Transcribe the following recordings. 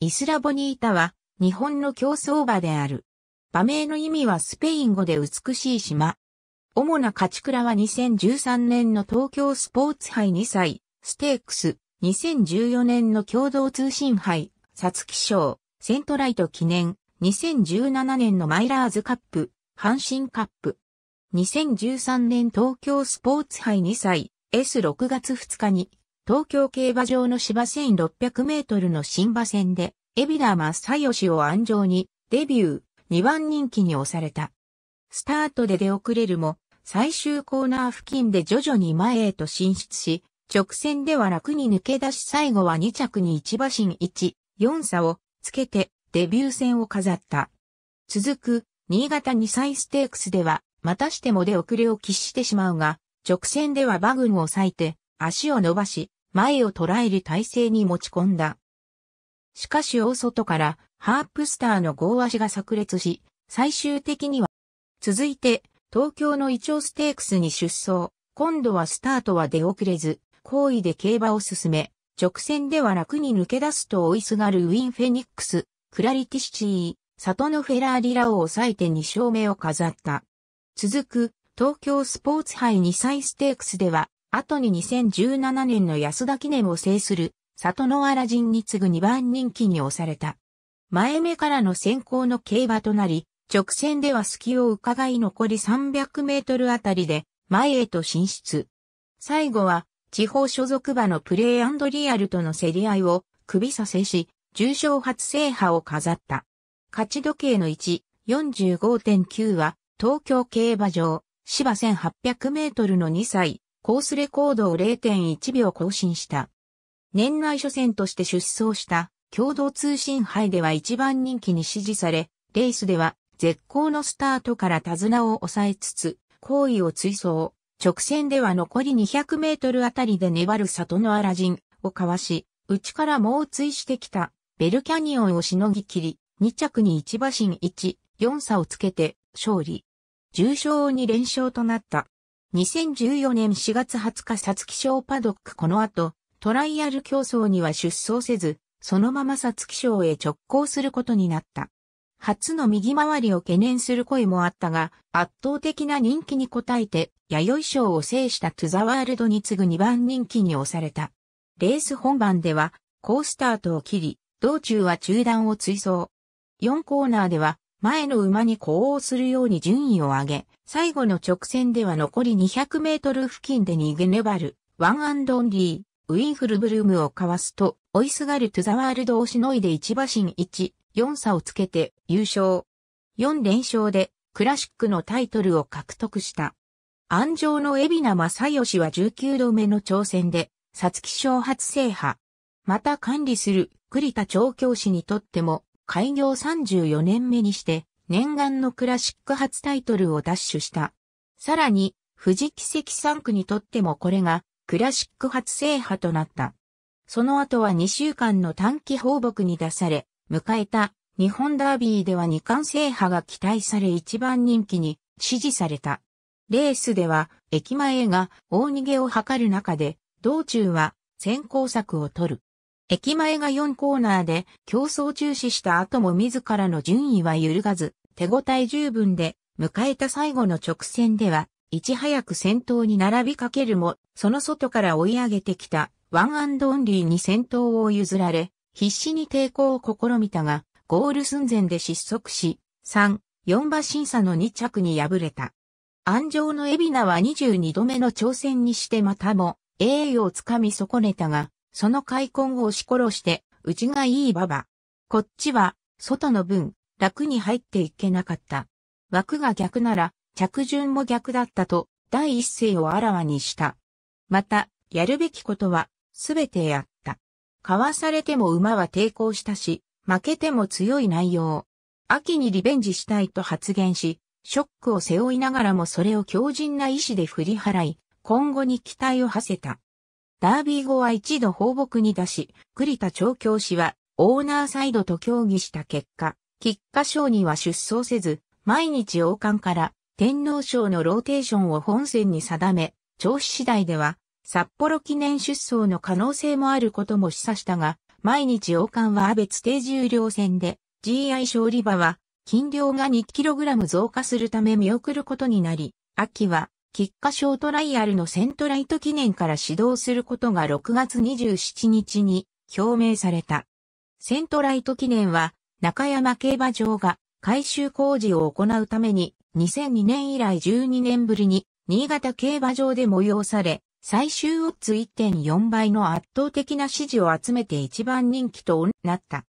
イスラボニータは日本の競争馬である。馬名の意味はスペイン語で美しい島。主な勝ち倉は2013年の東京スポーツ杯2歳、ステークス、2014年の共同通信杯、サツキ賞、セントライト記念、2017年のマイラーズカップ、阪神カップ。2013年東京スポーツ杯2歳、S6 月2日に東京競馬場の芝1600メートルの新馬戦で、海老サ正義を安城に、デビュー、2番人気に押された。スタートで出遅れるも、最終コーナー付近で徐々に前へと進出し、直線では楽に抜け出し最後は2着に1馬身1、4差をつけてデビュー戦を飾った。続く、新潟2歳ステークスでは、またしても出遅れを喫してしまうが、直線では馬群を割いて、足を伸ばし、前を捉える体勢に持ち込んだ。しかし大外からハープスターの合足が炸裂し、最終的には、続いて東京のイチョウステークスに出走、今度はスタートは出遅れず、行為で競馬を進め、直線では楽に抜け出すと追いすがるウィン・フェニックス、クラリティシチー、里のフェラーリラを抑えて2勝目を飾った。続く、東京スポーツ杯2歳ステークスでは、後に2017年の安田記念を制する、里野原人に次ぐ2番人気に押された。前目からの先行の競馬となり、直線では隙を伺い残り300メートルあたりで前へと進出。最後は地方所属馬のプレイリアルとの競り合いを首させし、重賞初制覇を飾った。勝ち時計の1、45.9は東京競馬場、芝1800メートルの2歳、コースレコードを0.1秒更新した。年内初戦として出走した共同通信杯では一番人気に支持され、レースでは絶好のスタートから手綱を抑えつつ、行為を追走。直線では残り200メートルあたりで粘る里のアラジンをかわし、内から猛追してきたベルキャニオンをしのぎきり、2着に1馬身1、4差をつけて勝利。重賞2連勝となった。2014年4月20日皐月賞パドックこの後、トライアル競争には出走せず、そのまま皐月賞へ直行することになった。初の右回りを懸念する声もあったが、圧倒的な人気に応えて、弥生賞を制したトゥザワールドに次ぐ2番人気に押された。レース本番では、好スタートを切り、道中は中断を追走。4コーナーでは、前の馬に呼応するように順位を上げ、最後の直線では残り200メートル付近で逃げ粘る、ワンアンドオンリー、ウィンフルブルームをかわすと、追いすがるトゥザワールドをしのいで1馬身1、4差をつけて優勝。4連勝でクラシックのタイトルを獲得した。安城の海老名正義は19度目の挑戦で、皐月賞初制覇。また管理する栗田調教師にとっても、開業34年目にして、念願のクラシック初タイトルを奪取した。さらに、富士奇跡3区にとってもこれがクラシック初制覇となった。その後は2週間の短期放牧に出され、迎えた日本ダービーでは2冠制覇が期待され一番人気に支持された。レースでは駅前が大逃げを図る中で、道中は先行策を取る。駅前が4コーナーで競争中止した後も自らの順位は揺るがず、手応え十分で迎えた最後の直線では、いち早く先頭に並びかけるも、その外から追い上げてきたワンアンドオンリーに先頭を譲られ、必死に抵抗を試みたが、ゴール寸前で失速し、3、4馬審査の2着に敗れた。安城の海老名は22度目の挑戦にしてまたも、栄誉をつかみ損ねたが、その開墾を押し殺して、うちがいいばば。こっちは、外の分、楽に入っていけなかった。枠が逆なら、着順も逆だったと、第一声をあらわにした。また、やるべきことは、すべてやった。かわされても馬は抵抗したし、負けても強い内容。秋にリベンジしたいと発言し、ショックを背負いながらもそれを強靭な意志で振り払い、今後に期待を馳せた。ダービー後は一度放牧に出し、栗田調教師はオーナーサイドと協議した結果、菊花賞には出走せず、毎日王冠から天皇賞のローテーションを本戦に定め、調子次第では札幌記念出走の可能性もあることも示唆したが、毎日王冠は阿別低重量戦で、GI 勝利馬は、金量が 2kg 増加するため見送ることになり、秋は菊花賞トライアルのセントライト記念から始動することが6月27日に表明された。セントライト記念は中山競馬場が改修工事を行うために2002年以来12年ぶりに新潟競馬場で催され、最終オッズ1.4倍の圧倒的な支持を集めて一番人気となった。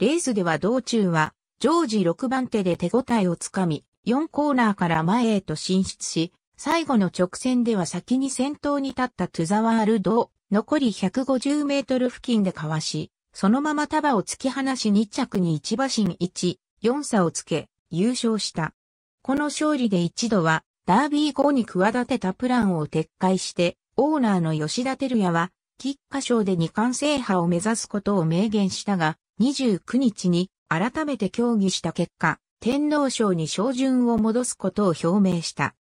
レースでは道中は常時6番手で手応えをつかみ、4コーナーから前へと進出し、最後の直線では先に先頭に立ったトゥザワールドを残り150メートル付近でかわし、そのまま束を突き放し2着に1馬身1、4差をつけ、優勝した。この勝利で一度は、ダービー後に企てたプランを撤回して、オーナーの吉田照也は、菊花賞で二冠制覇を目指すことを明言したが、29日に改めて協議した結果、天皇賞に照準を戻すことを表明した。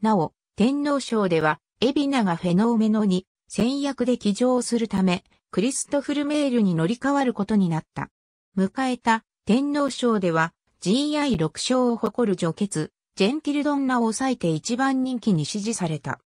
なお、天皇賞では、エビナがフェノーメノに、戦役で騎乗するため、クリストフルメールに乗り換わることになった。迎えた天皇賞では GI6 勝を誇る除血、ジェンティルドンナを抑えて一番人気に支持された。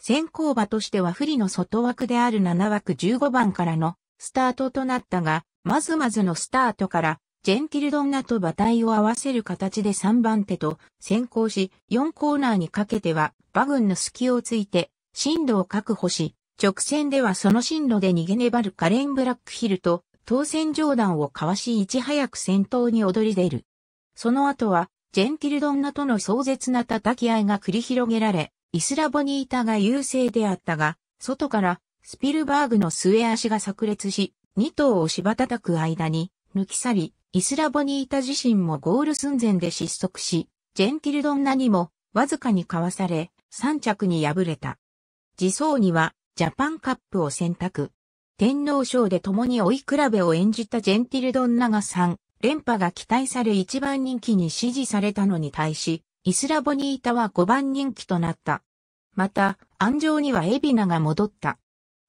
先行馬としては不利の外枠である7枠15番からのスタートとなったが、まずまずのスタートからジェンティルドンナと馬体を合わせる形で3番手と先行し、4コーナーにかけては馬群の隙をついて、進路を確保し、直線ではその進路で逃げ粘るカレン・ブラックヒルと、当選上段をかわしいち早く先頭に躍り出る。その後は、ジェンティルドンナとの壮絶な叩き合いが繰り広げられ、イスラボニータが優勢であったが、外からスピルバーグの末足が炸裂し、2頭を芝叩く間に抜き去り、イスラボニータ自身もゴール寸前で失速し、ジェンティルドンナにもわずかにかわされ、三着に敗れた。自走にはジャパンカップを選択。天皇賞で共に追い比べを演じたジェンティルドンナが3、連覇が期待され一番人気に支持されたのに対し、イスラボニータは5番人気となった。また、安城にはエビナが戻った。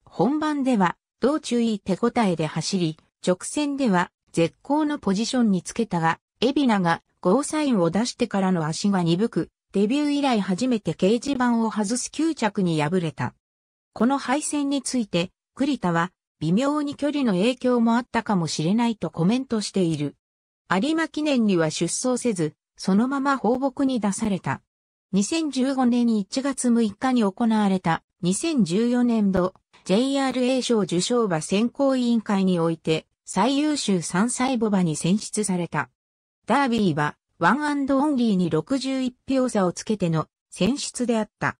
本番では、道中いい手応えで走り、直線では絶好のポジションにつけたが、エビナがゴーサインを出してからの足が鈍く、デビュー以来初めて掲示板を外す9着に敗れた。この敗戦について、栗田は、微妙に距離の影響もあったかもしれないとコメントしている。有馬記念には出走せず、そのまま放牧に出された。2015年1月6日に行われた2014年度 JRA 賞受賞馬選考委員会において最優秀3歳母馬に選出された。ダービーは、ワンオンリーに61票差をつけての選出であった。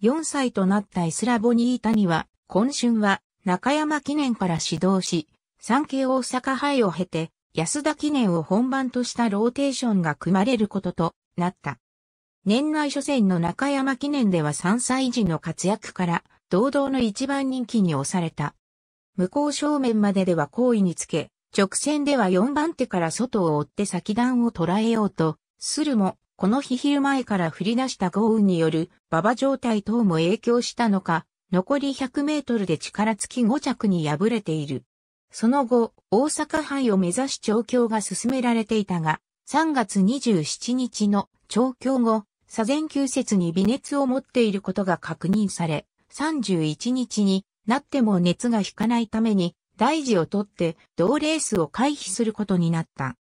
4歳となったイスラボニータには、今春は中山記念から始動し、産経大阪杯を経て、安田記念を本番としたローテーションが組まれることとなった。年内初戦の中山記念では3歳児の活躍から、堂々の一番人気に押された。向こう正面まででは行為につけ、直線では4番手から外を追って先段を捉えようと、するも、この日昼前から降り出した豪雨による馬場状態等も影響したのか、残り100メートルで力尽き5着に敗れている。その後、大阪杯を目指し調教が進められていたが、3月27日の調教後、左前急節に微熱を持っていることが確認され、31日になっても熱が引かないために、大事をとって同レースを回避することになった。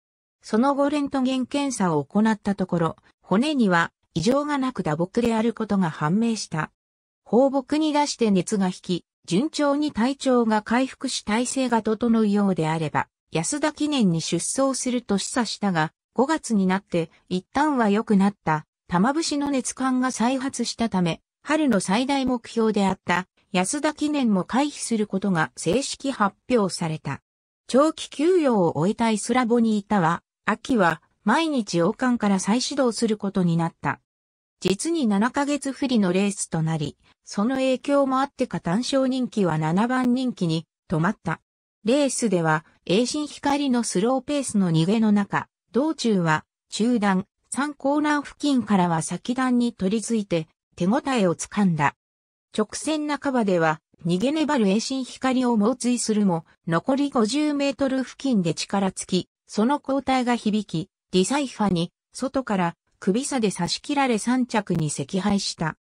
その後レントゲン検査を行ったところ、骨には異常がなく打撲であることが判明した。放牧に出して熱が引き、順調に体調が回復し体制が整うようであれば、安田記念に出走すると示唆したが、5月になって一旦は良くなった、玉節の熱感が再発したため、春の最大目標であった安田記念も回避することが正式発表された。長期休養を終えたイスラボにいたは、秋は毎日王冠から再始動することになった。実に7ヶ月不利のレースとなり、その影響もあってか単勝人気は7番人気に止まった。レースでは、栄新光のスローペースの逃げの中、道中は中段、3コーナー付近からは先段に取り付いて手応えをつかんだ。直線半ばでは、逃げ粘る衛進光を猛追するも、残り50メートル付近で力尽き、その交代が響き、ディサイファに、外から、首差で差し切られ三着に赤敗した。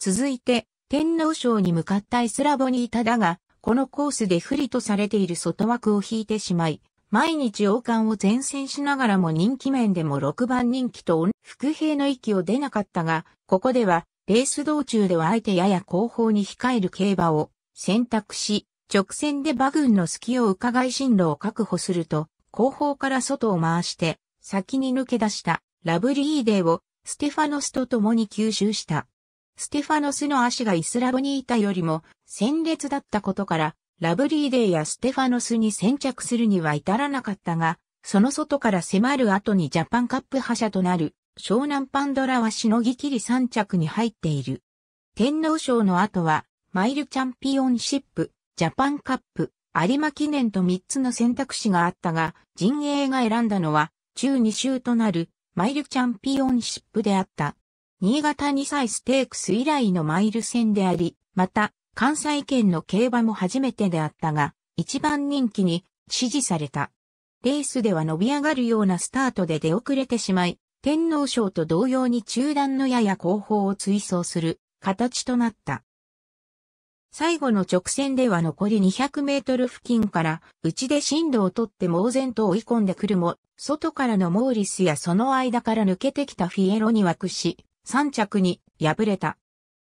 続いて、天皇賞に向かったイスラボニータだが、このコースで不利とされている外枠を引いてしまい、毎日王冠を前線しながらも人気面でも6番人気と、副兵平の息を出なかったが、ここでは、レース道中では相手やや後方に控える競馬を選択し、直線で馬群の隙を伺い進路を確保すると、後方から外を回して、先に抜け出したラブリーデーをステファノスと共に吸収した。ステファノスの足がイスラブニータよりも鮮烈だったことから、ラブリーデーやステファノスに先着するには至らなかったが、その外から迫る後にジャパンカップ覇者となる湘南パンドラはしのぎきり3着に入っている。天皇賞の後は、マイルチャンピオンシップ、ジャパンカップ、有馬記念と3つの選択肢があったが、陣営が選んだのは、中2週となる、マイルチャンピオンシップであった。新潟2歳ステークス以来のマイル戦であり、また、関西圏の競馬も初めてであったが、一番人気に支持された。レースでは伸び上がるようなスタートで出遅れてしまい、天皇賞と同様に中段のやや後方を追走する形となった。最後の直線では残り200メートル付近から内で進路をとって猛然と追い込んでくるも、外からのモーリスやその間から抜けてきたフィエロに枠し、三着に敗れた。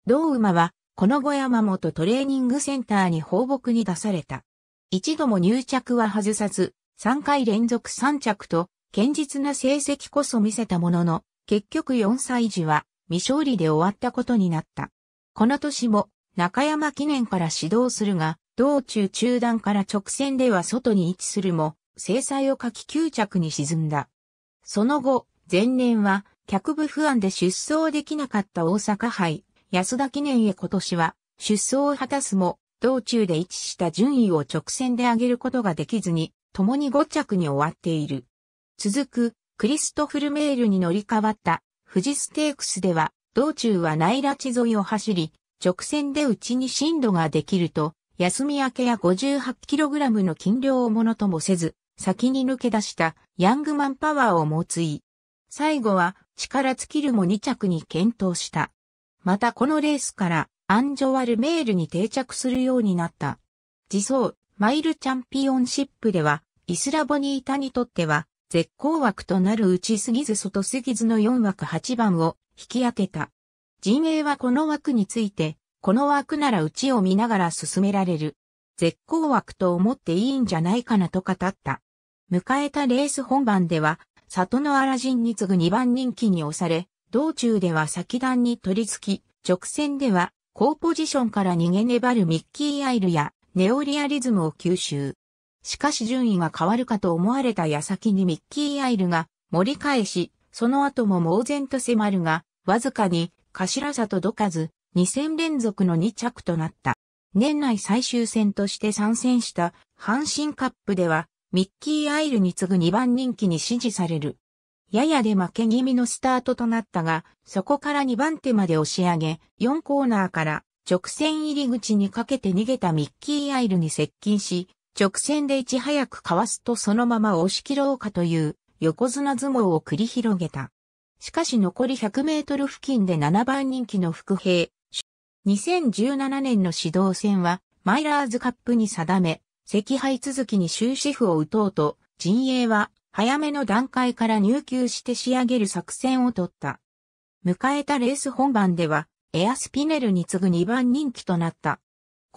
同馬は、この後山本トレーニングセンターに放牧に出された。一度も入着は外さず、3回連続3着と堅実な成績こそ見せたものの、結局4歳児は未勝利で終わったことになった。この年も中山記念から指導するが、道中中段から直線では外に位置するも、制裁を書き9着に沈んだ。その後、前年は、客部不安で出走できなかった大阪杯、安田記念へ今年は、出走を果たすも、道中で位置した順位を直線で上げることができずに、共に5着に終わっている。続くクリストフルメールに乗り換わった富士ステークスでは道中は内拉地沿いを走り直線で内に進路ができると休み明けや 58kg の斤量をものともせず先に抜け出したヤングマンパワーをつい。最後は力尽きるも2着に検討した。またこのレースからアンジョワルメールに定着するようになった。自走、マイルチャンピオンシップでは、イスラボニータにとっては、絶好枠となるちすぎず外すぎずの4枠8番を引き当てた。陣営はこの枠について、この枠ならちを見ながら進められる。絶好枠と思っていいんじゃないかなと語った。迎えたレース本番では、里のアラジンに次ぐ2番人気に押され、道中では先段に取り付き、直線では、高ポジションから逃げ粘るミッキーアイルや、ネオリアリズムを吸収。しかし順位が変わるかと思われた矢先にミッキー・アイルが盛り返し、その後も猛然と迫るが、わずかに頭里どかず、2戦連続の2着となった。年内最終戦として参戦した阪神カップでは、ミッキー・アイルに次ぐ2番人気に支持される。ややで負け気味のスタートとなったが、そこから2番手まで押し上げ、4コーナーから直線入り口にかけて逃げたミッキー・アイルに接近し、直線でいち早くかわすとそのまま押し切ろうかという横綱相撲を繰り広げた。しかし残り100メートル付近で7番人気の副兵。2017年の指導戦はマイラーズカップに定め、赤敗続きに終止符を打とうと、陣営は早めの段階から入球して仕上げる作戦を取った。迎えたレース本番では、エアスピネルに次ぐ2番人気となった。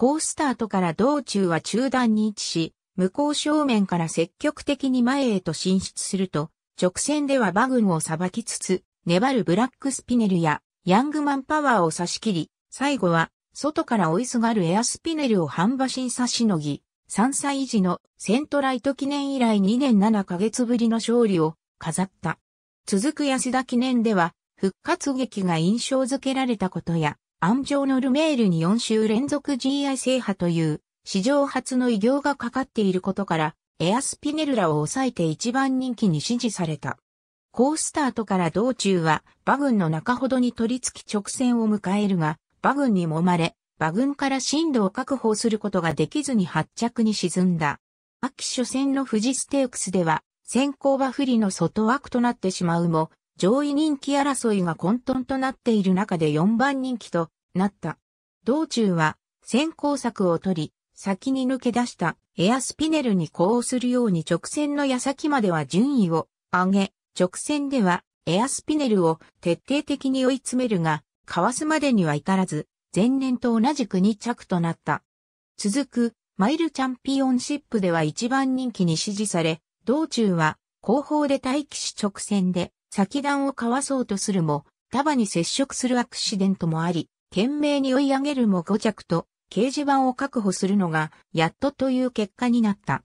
ースタートから道中は中段に位置し、向こう正面から積極的に前へと進出すると、直線ではグンをさばきつつ、粘るブラックスピネルやヤングマンパワーを差し切り、最後は外から追いすがるエアスピネルを半馬身差しのぎ、3歳児のセントライト記念以来2年7ヶ月ぶりの勝利を飾った。続く安田記念では、復活劇が印象づけられたことや、安城のルメールに4週連続 GI 制覇という史上初の偉業がかかっていることから、エアスピネルラを抑えて一番人気に支持された。ースタートから道中は、馬群の中ほどに取り付き直線を迎えるが、馬群に揉まれ、馬群から進路を確保することができずに発着に沈んだ。秋初戦の富士ステークスでは、先行馬不利の外枠となってしまうも、上位人気争いが混沌となっている中で4番人気となった。道中は先行策を取り、先に抜け出したエアスピネルに呼応するように直線の矢先までは順位を上げ、直線ではエアスピネルを徹底的に追い詰めるが、かわすまでには至らず、前年と同じく2着となった。続く、マイルチャンピオンシップでは1番人気に支持され、道中は後方で待機し直線で先弾をかわそうとするも、束に接触するアクシデントもあり、懸命に追い上げるも5着と、掲示板を確保するのが、やっとという結果になった。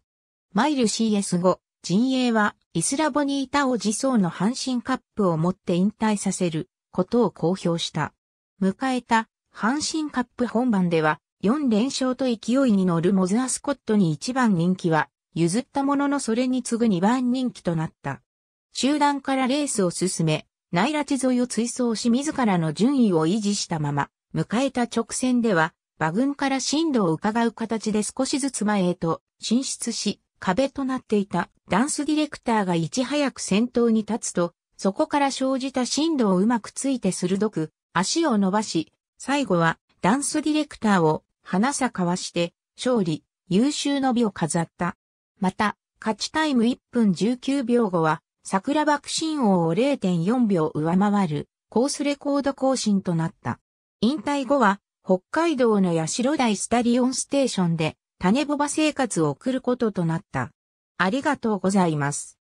マイル CS5、陣営は、イスラボにいたおじそうの阪神カップを持って引退させることを公表した。迎えた、阪神カップ本番では、4連勝と勢いに乗るモズアスコットに1番人気は、譲ったもののそれに次ぐ2番人気となった。集団からレースを進め、内拉地沿いを追走し自らの順位を維持したまま、迎えた直線では、馬群から進路を伺う形で少しずつ前へと進出し、壁となっていたダンスディレクターがいち早く先頭に立つと、そこから生じた進路をうまくついて鋭く足を伸ばし、最後はダンスディレクターを花さかわして勝利、優秀の美を飾った。また、勝ちタイム1分19秒後は桜爆心王を0.4秒上回るコースレコード更新となった。引退後は北海道の八代台スタリオンステーションで種ボバ生活を送ることとなった。ありがとうございます。